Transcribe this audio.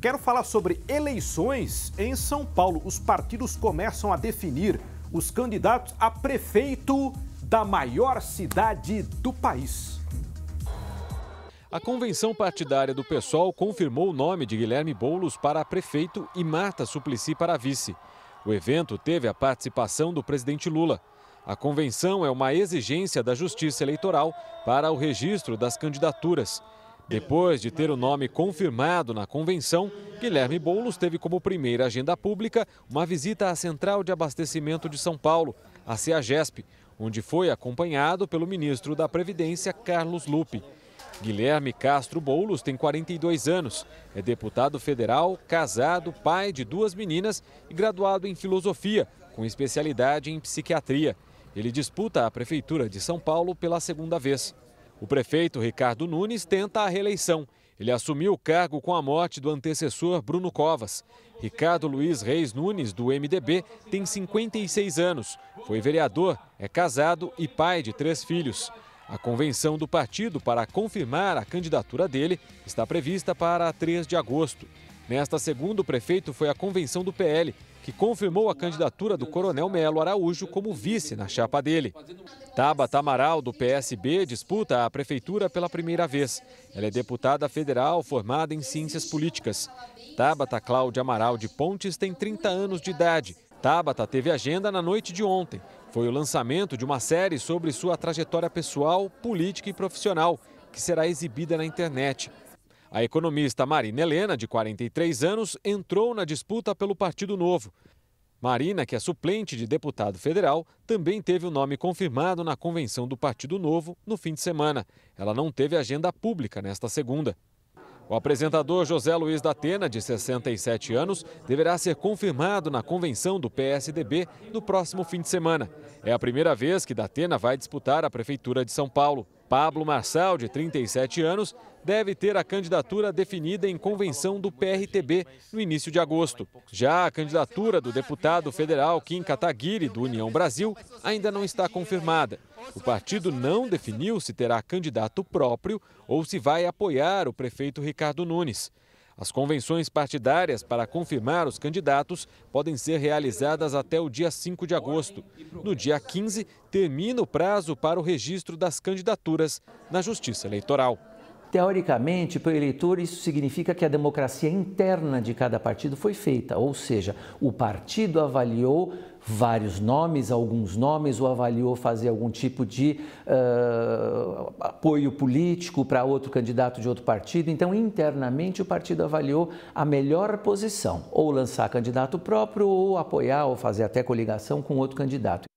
Quero falar sobre eleições em São Paulo. Os partidos começam a definir os candidatos a prefeito da maior cidade do país. A convenção partidária do PSOL confirmou o nome de Guilherme Boulos para prefeito e Marta Suplicy para vice. O evento teve a participação do presidente Lula. A convenção é uma exigência da Justiça Eleitoral para o registro das candidaturas. Depois de ter o nome confirmado na convenção, Guilherme Boulos teve como primeira agenda pública uma visita à Central de Abastecimento de São Paulo, a CEAGESP, onde foi acompanhado pelo ministro da Previdência, Carlos Lupe. Guilherme Castro Boulos tem 42 anos, é deputado federal, casado, pai de duas meninas e graduado em filosofia, com especialidade em psiquiatria. Ele disputa a Prefeitura de São Paulo pela segunda vez. O prefeito Ricardo Nunes tenta a reeleição. Ele assumiu o cargo com a morte do antecessor Bruno Covas. Ricardo Luiz Reis Nunes, do MDB, tem 56 anos. Foi vereador, é casado e pai de três filhos. A convenção do partido para confirmar a candidatura dele está prevista para 3 de agosto. Nesta segunda, o prefeito foi à convenção do PL, que confirmou a candidatura do Coronel Melo Araújo como vice na chapa dele. Tabata Amaral, do PSB, disputa a prefeitura pela primeira vez. Ela é deputada federal formada em ciências políticas. Tabata Cláudia Amaral de Pontes tem 30 anos de idade. Tabata teve agenda na noite de ontem. Foi o lançamento de uma série sobre sua trajetória pessoal, política e profissional, que será exibida na internet. A economista Marina Helena, de 43 anos, entrou na disputa pelo Partido Novo. Marina, que é suplente de deputado federal, também teve o nome confirmado na convenção do Partido Novo no fim de semana. Ela não teve agenda pública nesta segunda. O apresentador José Luiz da Atena, de 67 anos, deverá ser confirmado na convenção do PSDB no próximo fim de semana. É a primeira vez que Datena vai disputar a Prefeitura de São Paulo. Pablo Marçal, de 37 anos, deve ter a candidatura definida em convenção do PRTB no início de agosto. Já a candidatura do deputado federal Kim Kataguiri, do União Brasil, ainda não está confirmada. O partido não definiu se terá candidato próprio ou se vai apoiar o prefeito Ricardo Nunes. As convenções partidárias para confirmar os candidatos podem ser realizadas até o dia 5 de agosto. No dia 15, termina o prazo para o registro das candidaturas na Justiça Eleitoral. Teoricamente, para o eleitor, isso significa que a democracia interna de cada partido foi feita, ou seja, o partido avaliou vários nomes, alguns nomes, ou avaliou fazer algum tipo de uh, apoio político para outro candidato de outro partido. Então, internamente, o partido avaliou a melhor posição, ou lançar candidato próprio, ou apoiar, ou fazer até coligação com outro candidato.